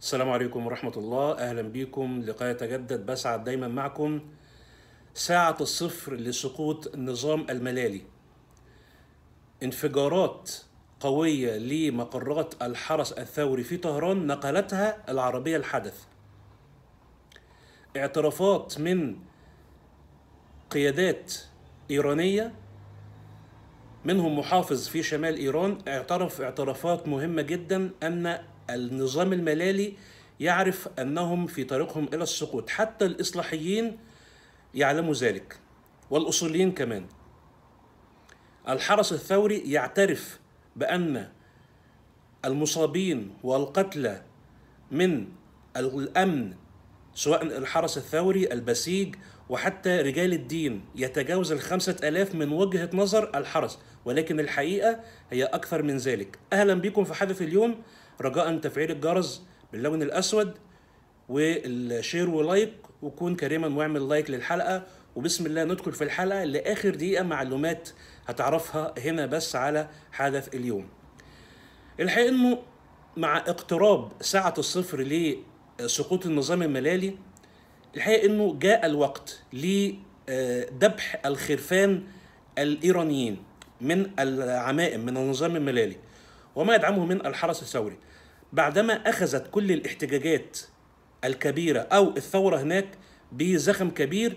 السلام عليكم ورحمة الله أهلا بكم لقاء يتجدد بسعد دايما معكم ساعة الصفر لسقوط نظام الملالي انفجارات قوية لمقرات الحرس الثوري في طهران نقلتها العربية الحدث اعترافات من قيادات إيرانية منهم محافظ في شمال إيران اعترف اعترافات مهمة جدا أن النظام الملالي يعرف أنهم في طريقهم إلى السقوط حتى الإصلاحيين يعلموا ذلك والأصوليين كمان الحرس الثوري يعترف بأن المصابين والقتلى من الأمن سواء الحرس الثوري البسيج وحتى رجال الدين يتجاوز الخمسة ألاف من وجهة نظر الحرس ولكن الحقيقة هي أكثر من ذلك أهلا بكم في حدث اليوم رجاء تفعيل الجرس باللون الأسود والشير ولايك وكون كريما واعمل لايك للحلقة وبسم الله ندخل في الحلقة لآخر دقيقة معلومات هتعرفها هنا بس على حدث اليوم الحقيقة أنه مع اقتراب ساعة الصفر لسقوط النظام الملالي الحقيقة أنه جاء الوقت لذبح الخرفان الإيرانيين من العمائم من النظام الملالي وما يدعمه من الحرس الثوري بعدما أخذت كل الاحتجاجات الكبيرة أو الثورة هناك بزخم كبير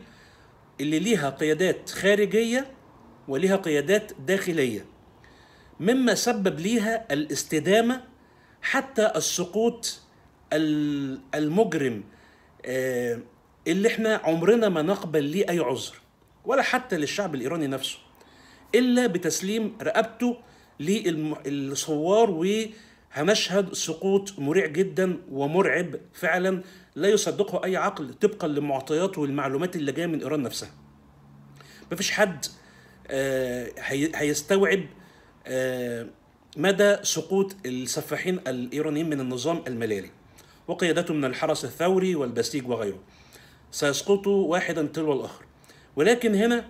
اللي ليها قيادات خارجية وليها قيادات داخلية مما سبب ليها الاستدامة حتى السقوط المجرم آه، اللي احنا عمرنا ما نقبل ليه أي عذر ولا حتى للشعب الإيراني نفسه إلا بتسليم رقبته للثوار والمجرم هنشهد سقوط مريع جدا ومرعب فعلا لا يصدقه اي عقل طبقا للمعطيات والمعلومات اللي جايه من ايران نفسها مفيش حد آه، هيستوعب آه، مدى سقوط السفاحين الايرانيين من النظام الملالي وقيادته من الحرس الثوري والبسيج وغيره سيسقطوا واحدا تلو الاخر ولكن هنا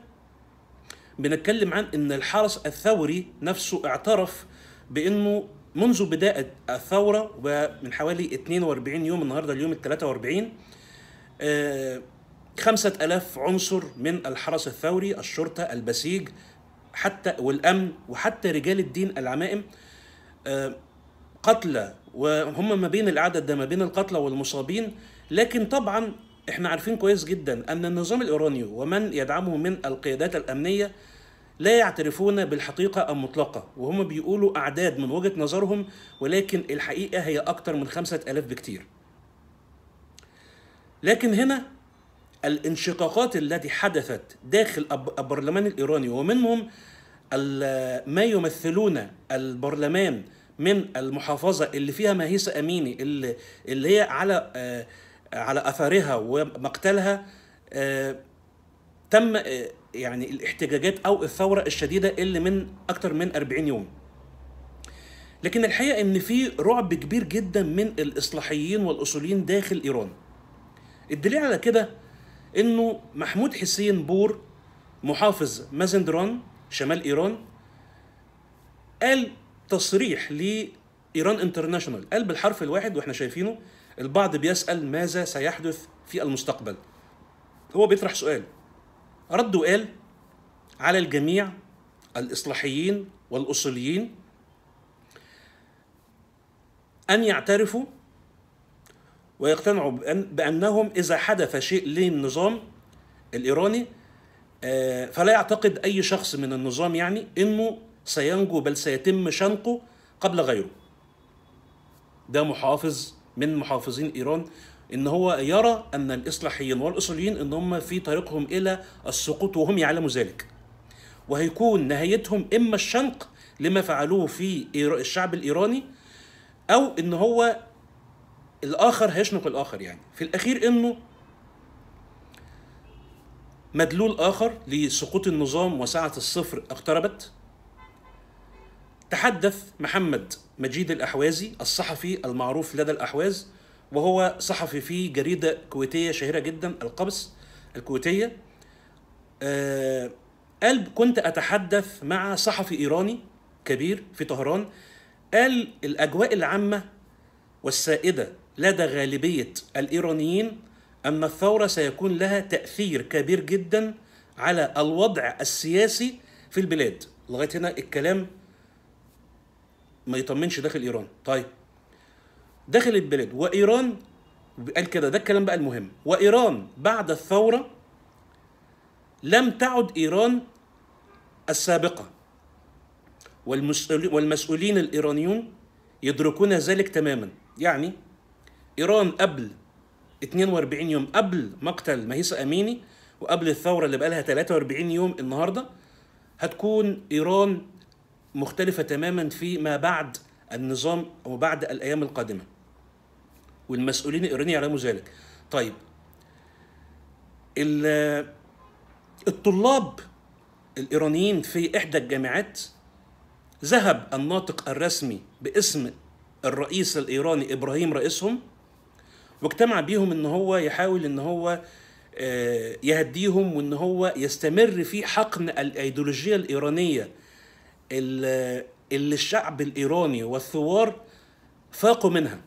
بنتكلم عن ان الحرس الثوري نفسه اعترف بانه منذ بداية الثورة ومن حوالي 42 يوم النهاردة اليوم ال 43 آه، خمسة ألاف عنصر من الحرس الثوري الشرطة البسيج حتى والأمن وحتى رجال الدين العمائم آه، قتلى وهم ما بين العدد ده ما بين القتلى والمصابين لكن طبعا احنا عارفين كويس جدا ان النظام الايراني ومن يدعمه من القيادات الامنيه لا يعترفون بالحقيقة المطلقة وهم بيقولوا أعداد من وجهة نظرهم ولكن الحقيقة هي أكتر من خمسة ألاف بكتير لكن هنا الانشقاقات التي حدثت داخل البرلمان الإيراني ومنهم ما يمثلون البرلمان من المحافظة اللي فيها مهيسة أميني اللي, اللي هي على آه، على أثرها ومقتلها آه، تم آه، يعني الاحتجاجات او الثوره الشديده اللي من اكتر من 40 يوم لكن الحقيقه ان في رعب كبير جدا من الاصلاحيين والاصوليين داخل ايران الدليل على كده انه محمود حسين بور محافظ مازندران شمال ايران قال تصريح لايران انترناشونال قال بالحرف الواحد واحنا شايفينه البعض بيسال ماذا سيحدث في المستقبل هو بيطرح سؤال رد وقال على الجميع الإصلاحيين والأصوليين أن يعترفوا ويقتنعوا بأنهم إذا حدث شيء للنظام الإيراني آه، فلا يعتقد أي شخص من النظام يعني أنه سينجو بل سيتم شنقه قبل غيره ده محافظ من محافظين إيران ان هو يرى ان الاصلاحيين والاصوليين ان هم في طريقهم الى السقوط وهم يعلموا ذلك وهيكون نهايتهم اما الشنق لما فعلوه في الشعب الايراني او ان هو الاخر هيشنق الاخر يعني في الاخير انه مدلول اخر لسقوط النظام وسعه الصفر اقتربت تحدث محمد مجيد الاحوازي الصحفي المعروف لدى الاحواز وهو صحفي في جريدة كويتية شهيرة جدا القبس الكويتية آه، قال كنت أتحدث مع صحفي إيراني كبير في طهران قال الأجواء العامة والسائدة لدى غالبية الإيرانيين أن الثورة سيكون لها تأثير كبير جدا على الوضع السياسي في البلاد لغاية هنا الكلام ما يطمنش داخل إيران طيب داخل البلاد وايران قال كده ده الكلام بقى المهم وايران بعد الثوره لم تعد ايران السابقه والمسؤولين الايرانيون يدركون ذلك تماما يعني ايران قبل 42 يوم قبل مقتل مهيسا اميني وقبل الثوره اللي بقى لها 43 يوم النهارده هتكون ايران مختلفه تماما فيما بعد النظام وبعد الايام القادمه والمسؤولين الايرانيين يعلموا ذلك طيب الطلاب الايرانيين في احدى الجامعات ذهب الناطق الرسمي باسم الرئيس الايراني ابراهيم رئيسهم واجتمع بيهم ان هو يحاول ان هو آه، يهديهم وان هو يستمر في حقن الايديولوجيه الايرانيه اللي الشعب الايراني والثوار فاقوا منها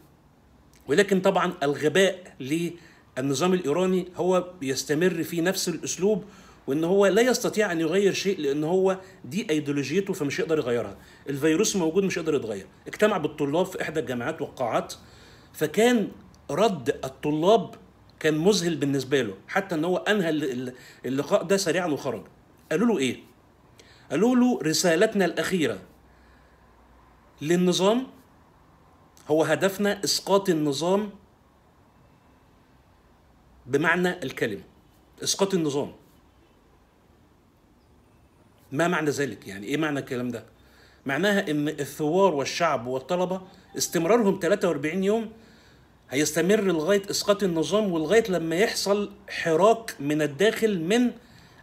ولكن طبعا الغباء للنظام الايراني هو بيستمر في نفس الاسلوب وان هو لا يستطيع ان يغير شيء لان هو دي ايديولوجيته فمش يقدر يغيرها الفيروس موجود مش يقدر يتغير اجتمع بالطلاب في احدى الجامعات والقاعات فكان رد الطلاب كان مذهل بالنسبه له حتى ان هو انهى اللقاء ده سريعا وخرج قالوا له ايه قالوا له رسالتنا الاخيره للنظام هو هدفنا اسقاط النظام بمعنى الكلمه اسقاط النظام ما معنى ذلك يعني ايه معنى الكلام ده معناها ان الثوار والشعب والطلبه استمرارهم 43 يوم هيستمر لغايه اسقاط النظام ولغايه لما يحصل حراك من الداخل من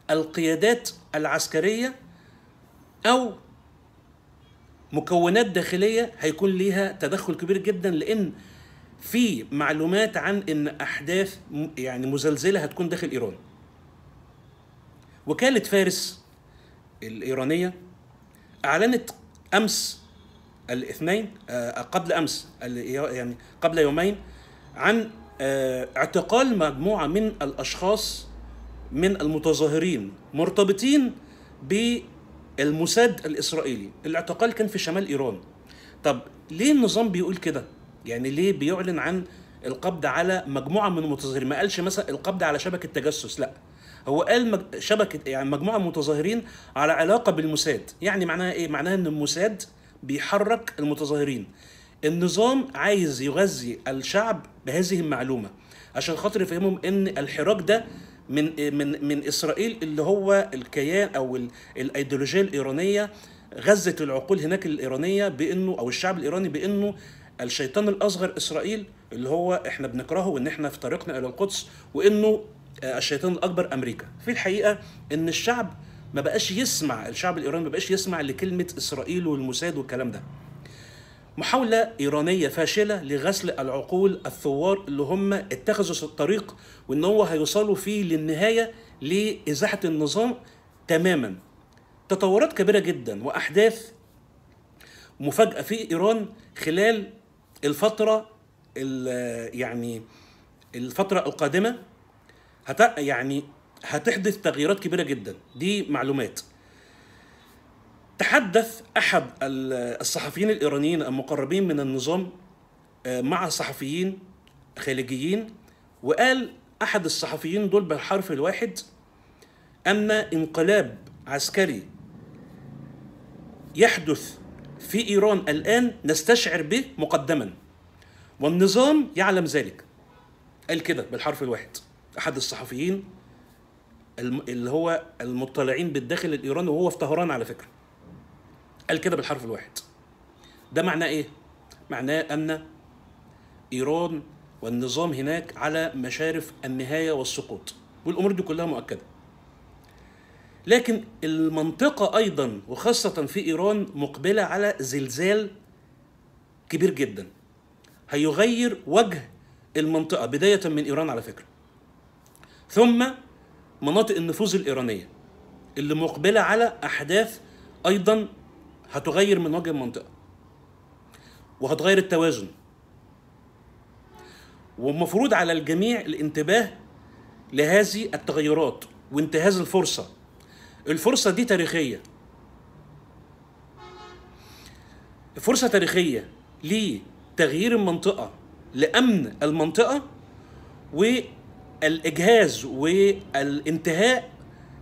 القيادات العسكريه او مكونات داخليه هيكون ليها تدخل كبير جدا لان في معلومات عن ان احداث يعني مزلزله هتكون داخل ايران وكاله فارس الايرانيه اعلنت امس الاثنين آه، قبل امس يعني قبل يومين عن آه، اعتقال مجموعه من الاشخاص من المتظاهرين مرتبطين الموساد الاسرائيلي الاعتقال كان في شمال ايران طب ليه النظام بيقول كده يعني ليه بيعلن عن القبض على مجموعه من المتظاهرين ما قالش مثلا القبض على شبكه تجسس لا هو قال شبكه يعني مجموعه من المتظاهرين على علاقه بالموساد يعني معناها ايه معناها ان الموساد بيحرك المتظاهرين النظام عايز يغذي الشعب بهذه المعلومه عشان خاطر يفهمهم ان الحراك ده من إيه، من من اسرائيل اللي هو الكيان او الايديولوجيه الايرانيه غزت العقول هناك الايرانيه بانه او الشعب الايراني بانه الشيطان الاصغر اسرائيل اللي هو احنا بنكرهه وان احنا في طريقنا الى القدس وانه آه، الشيطان الاكبر امريكا في الحقيقه ان الشعب ما بقاش يسمع الشعب الايراني ما بقاش يسمع لكلمه اسرائيل والموساد والكلام ده محاولة إيرانية فاشلة لغسل العقول الثوار اللي هم اتخذوا الطريق وإن هو هيوصلوا فيه للنهاية لإزاحة النظام تماما تطورات كبيرة جدا وأحداث مفاجأة في إيران خلال الفترة يعني الفترة القادمة هت يعني هتحدث تغييرات كبيرة جدا دي معلومات تحدث احد الصحفيين الايرانيين المقربين من النظام آه، مع صحفيين خليجيين وقال احد الصحفيين دول بالحرف الواحد ان انقلاب عسكري يحدث في ايران الان نستشعر به مقدما والنظام يعلم ذلك قال كده بالحرف الواحد احد الصحفيين اللي هو المطلعين بالداخل الايراني وهو في طهران على فكره قال كده بالحرف الواحد ده معناه ايه؟ معناه ان ايران والنظام هناك على مشارف النهايه والسقوط والامور دي كلها مؤكده لكن المنطقه ايضا وخاصه في ايران مقبله على زلزال كبير جدا هيغير وجه المنطقه بدايه من ايران على فكره ثم مناطق النفوذ الايرانيه اللي مقبله على احداث ايضا هتغير من وجه المنطقه وهتغير التوازن والمفروض على الجميع الانتباه لهذه التغيرات وانتهاز الفرصه الفرصه دي تاريخيه فرصه تاريخيه لتغيير المنطقه لامن المنطقه والاجهاز والانتهاء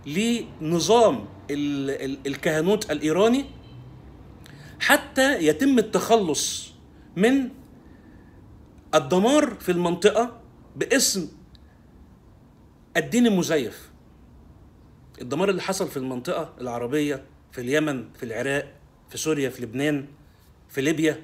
لنظام الكهنوت الايراني حتى يتم التخلص من الدمار في المنطقة باسم الدين المزيف الدمار اللي حصل في المنطقة العربية في اليمن في العراق في سوريا في لبنان في ليبيا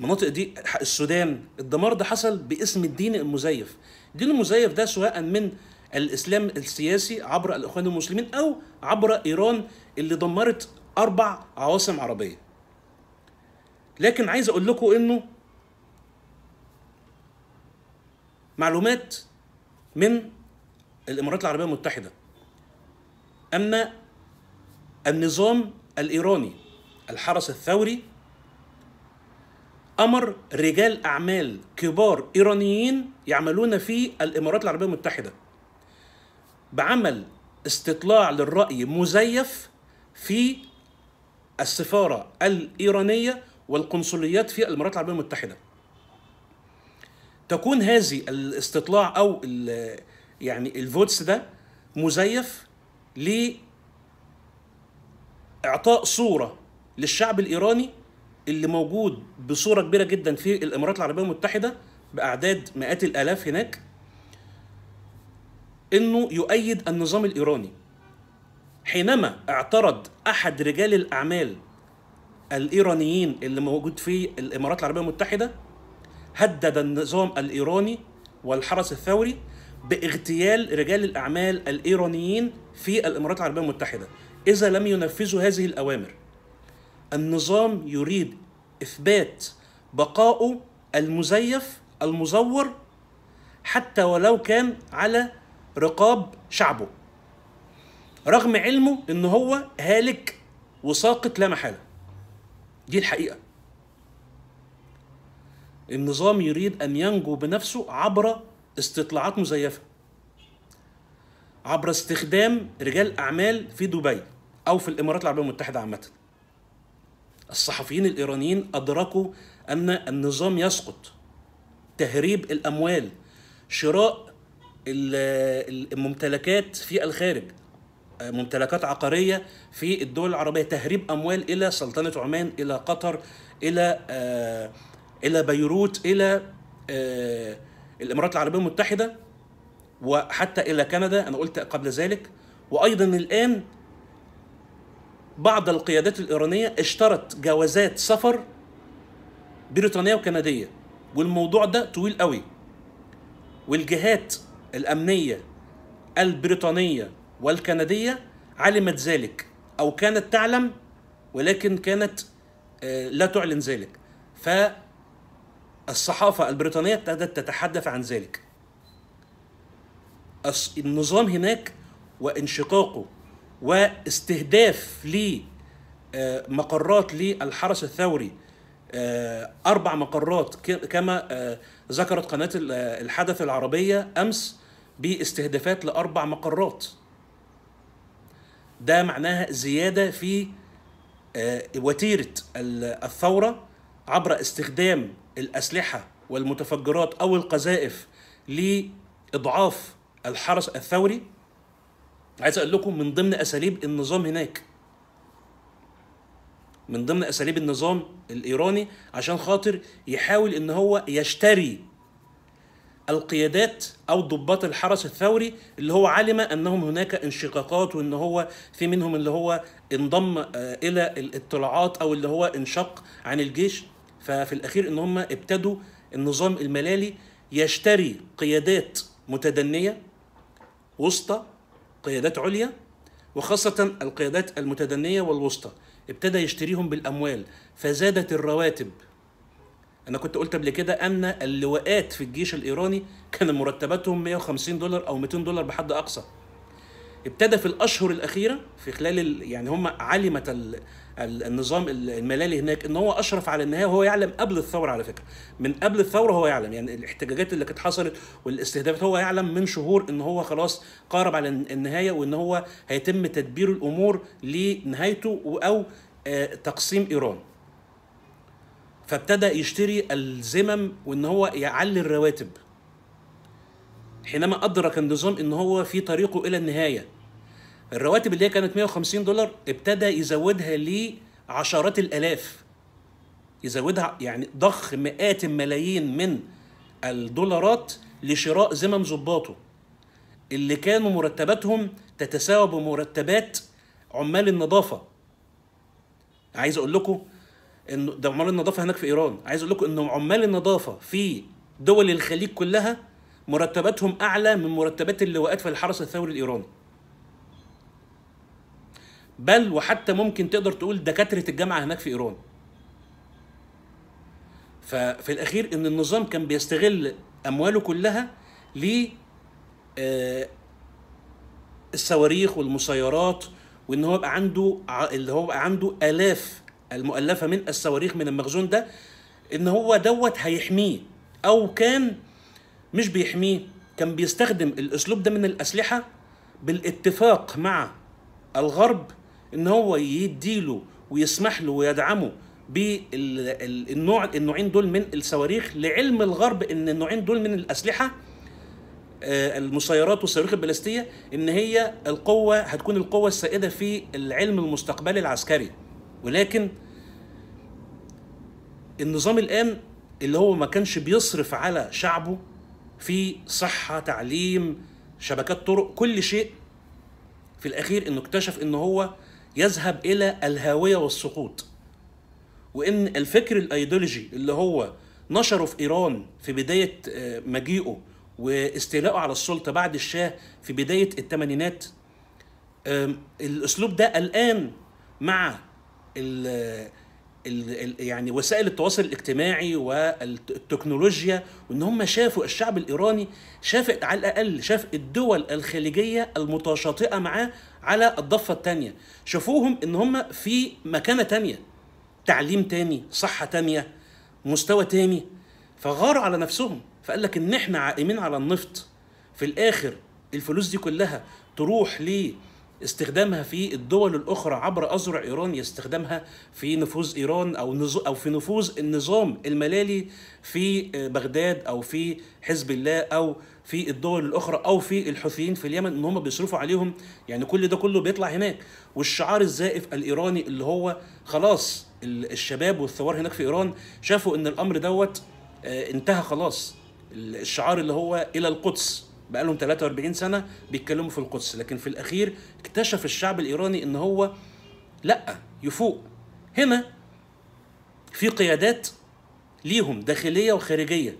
المناطق دي السودان الدمار ده حصل باسم الدين المزيف الدين المزيف ده سواء من الاسلام السياسي عبر الاخوان المسلمين او عبر ايران اللي دمرت أربع عواصم عربية لكن عايز أقول لكم إنه معلومات من الإمارات العربية المتحدة أما النظام الإيراني الحرس الثوري أمر رجال أعمال كبار إيرانيين يعملون في الإمارات العربية المتحدة بعمل استطلاع للرأي مزيف في السفارة الإيرانية والقنصليات في الإمارات العربية المتحدة تكون هذه الاستطلاع أو يعني الفوتس ده مزيف لإعطاء صورة للشعب الإيراني اللي موجود بصورة كبيرة جدا في الإمارات العربية المتحدة بأعداد مئات الآلاف هناك إنه يؤيد النظام الإيراني حينما اعترض احد رجال الاعمال الايرانيين اللي موجود في الامارات العربيه المتحده هدد النظام الايراني والحرس الثوري باغتيال رجال الاعمال الايرانيين في الامارات العربيه المتحده اذا لم ينفذوا هذه الاوامر النظام يريد اثبات بقائه المزيف المزور حتى ولو كان على رقاب شعبه رغم علمه ان هو هالك وساقط لا محاله دي الحقيقه النظام يريد ان ينجو بنفسه عبر استطلاعات مزيفه عبر استخدام رجال اعمال في دبي او في الامارات العربيه المتحده عامه الصحفيين الايرانيين ادركوا ان النظام يسقط تهريب الاموال شراء الممتلكات في الخارج ممتلكات عقاريه في الدول العربيه تهريب اموال الى سلطنه عمان الى قطر الى آه، الى بيروت الى آه، الامارات العربيه المتحده وحتى الى كندا انا قلت قبل ذلك وايضا الان بعض القيادات الايرانيه اشترت جوازات سفر بريطانيه وكنديه والموضوع ده طويل قوي والجهات الامنيه البريطانيه والكندية علمت ذلك أو كانت تعلم ولكن كانت آه، لا تعلن ذلك فالصحافة البريطانية ابتدت تتحدث عن ذلك النظام هناك وانشقاقه واستهداف لمقرات آه، للحرس الثوري آه، أربع مقرات كما ذكرت قناة الحدث العربية أمس باستهدافات لأربع مقرات ده معناها زياده في آه، وتيره الثوره عبر استخدام الاسلحه والمتفجرات او القذائف لاضعاف الحرس الثوري عايز اقول لكم من ضمن اساليب النظام هناك من ضمن اساليب النظام الايراني عشان خاطر يحاول ان هو يشتري القيادات او ضباط الحرس الثوري اللي هو علم انهم هناك انشقاقات وان هو في منهم اللي هو انضم آه، الى الاطلاعات او اللي هو انشق عن الجيش ففي الاخير ان هم ابتدوا النظام الملالي يشتري قيادات متدنيه وسطى قيادات عليا وخاصه القيادات المتدنيه والوسطى ابتدى يشتريهم بالاموال فزادت الرواتب انا كنت قلت قبل كده ان اللواءات في الجيش الايراني كان مرتباتهم 150 دولار او 200 دولار بحد اقصى ابتدى في الاشهر الاخيره في خلال ال... يعني هم علمت ال... النظام الملالي هناك ان هو اشرف على النهايه وهو يعلم قبل الثوره على فكره من قبل الثوره هو يعلم يعني الاحتجاجات اللي كانت حصلت والاستهدافات هو يعلم من شهور ان هو خلاص قارب على النهايه وان هو هيتم تدبير الامور لنهايته او آه، تقسيم ايران فابتدى يشتري الذمم وان هو يعلي الرواتب حينما ادرك النظام ان هو في طريقه الى النهايه الرواتب اللي هي كانت 150 دولار ابتدى يزودها لعشرات الالاف يزودها يعني ضخ مئات الملايين من الدولارات لشراء ذمم ظباطه اللي كانوا مرتباتهم تتساوى بمرتبات عمال النظافه عايز اقول لكم انه ده عمال النظافه هناك في ايران عايز اقول لكم ان عمال النظافه في دول الخليج كلها مرتباتهم اعلى من مرتبات اللواءات في الحرس الثوري الايراني بل وحتى ممكن تقدر تقول دكاتره الجامعه هناك في ايران ففي الاخير ان النظام كان بيستغل امواله كلها ل آه، الصواريخ والمسيرات وان هو يبقى عنده اللي هو يبقى عنده الاف المؤلفه من الصواريخ من المخزون ده ان هو دوت هيحميه او كان مش بيحميه كان بيستخدم الاسلوب ده من الاسلحه بالاتفاق مع الغرب ان هو يديله ويسمح له ويدعمه بالنوع النوعين دول من الصواريخ لعلم الغرب ان النوعين دول من الاسلحه آه، المسيرات والصواريخ البلاستيه ان هي القوه هتكون القوه السائده في العلم المستقبلي العسكري ولكن النظام الآن اللي هو ما كانش بيصرف على شعبه في صحة تعليم شبكات طرق كل شيء في الأخير إنه اكتشف إن هو يذهب إلى الهاوية والسقوط وإن الفكر الأيديولوجي اللي هو نشره في إيران في بداية آه، مجيئه واستيلاءه على السلطة بعد الشاه في بداية الثمانينات الأسلوب ده الآن مع ال يعني وسائل التواصل الاجتماعي والتكنولوجيا وان هم شافوا الشعب الايراني شاف على الاقل شاف الدول الخليجيه المتشاطئه معاه على الضفه الثانيه شافوهم ان هم في مكانه ثانيه تعليم تاني صحه ثانيه مستوى تاني فغاروا على نفسهم فقال لك ان احنا عائمين على النفط في الاخر الفلوس دي كلها تروح ليه استخدامها في الدول الأخرى عبر أذرع إيران يستخدمها في نفوذ إيران أو أو في نفوذ النظام الملالي في آه، بغداد أو في حزب الله أو في الدول الأخرى أو في الحوثيين في اليمن إن هم بيصرفوا عليهم يعني كل ده كله بيطلع هناك والشعار الزائف الإيراني اللي هو خلاص الشباب والثوار هناك في إيران شافوا إن الأمر دوت آه، انتهى خلاص الشعار اللي هو إلى القدس بقى لهم 43 سنه بيتكلموا في القدس لكن في الاخير اكتشف الشعب الايراني ان هو لا يفوق هنا في قيادات ليهم داخليه وخارجيه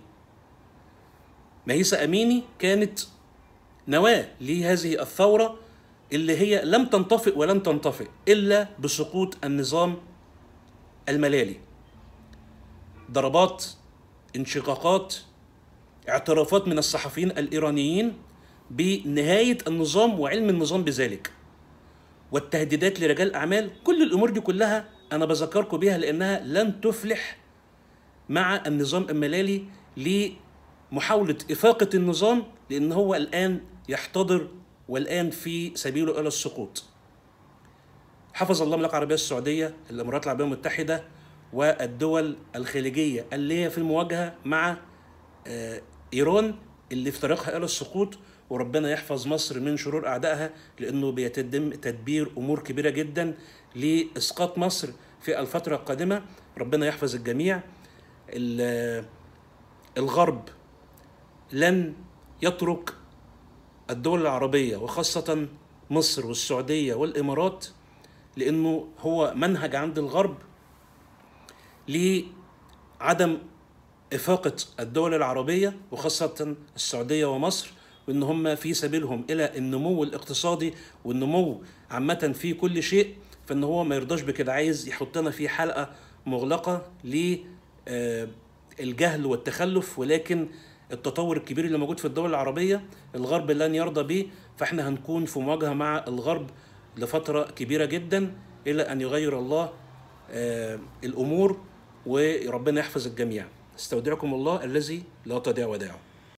مهيسة أميني كانت نواة لهذه الثورة اللي هي لم تنطفئ ولن تنطفئ إلا بسقوط النظام الملالي ضربات انشقاقات اعترافات من الصحفيين الإيرانيين بنهاية النظام وعلم النظام بذلك والتهديدات لرجال أعمال كل الأمور دي كلها أنا بذكركم بيها لأنها لن تفلح مع النظام الملالي لمحاولة إفاقة النظام لأن هو الآن يحتضر والآن في سبيله إلى السقوط حفظ الله المملكة العربية السعودية الإمارات العربية المتحدة والدول الخليجية اللي هي في المواجهة مع آه، ايران اللي في طريقها الى السقوط وربنا يحفظ مصر من شرور اعدائها لانه بيتم تدبير امور كبيره جدا لاسقاط مصر في الفتره القادمه ربنا يحفظ الجميع الغرب لن يترك الدول العربيه وخاصه مصر والسعوديه والامارات لانه هو منهج عند الغرب لعدم إفاقة الدول العربية وخاصة السعودية ومصر وإن هم في سبيلهم إلى النمو الاقتصادي والنمو عامة في كل شيء فإن هو ما يرضاش بكده عايز يحطنا في حلقة مغلقة للجهل آه، والتخلف ولكن التطور الكبير اللي موجود في الدول العربية الغرب لن يرضى به فإحنا هنكون في مواجهة مع الغرب لفترة كبيرة جدا إلى أن يغير الله آه، الأمور وربنا يحفظ الجميع استودعكم الله الذي لا تضيع وداعه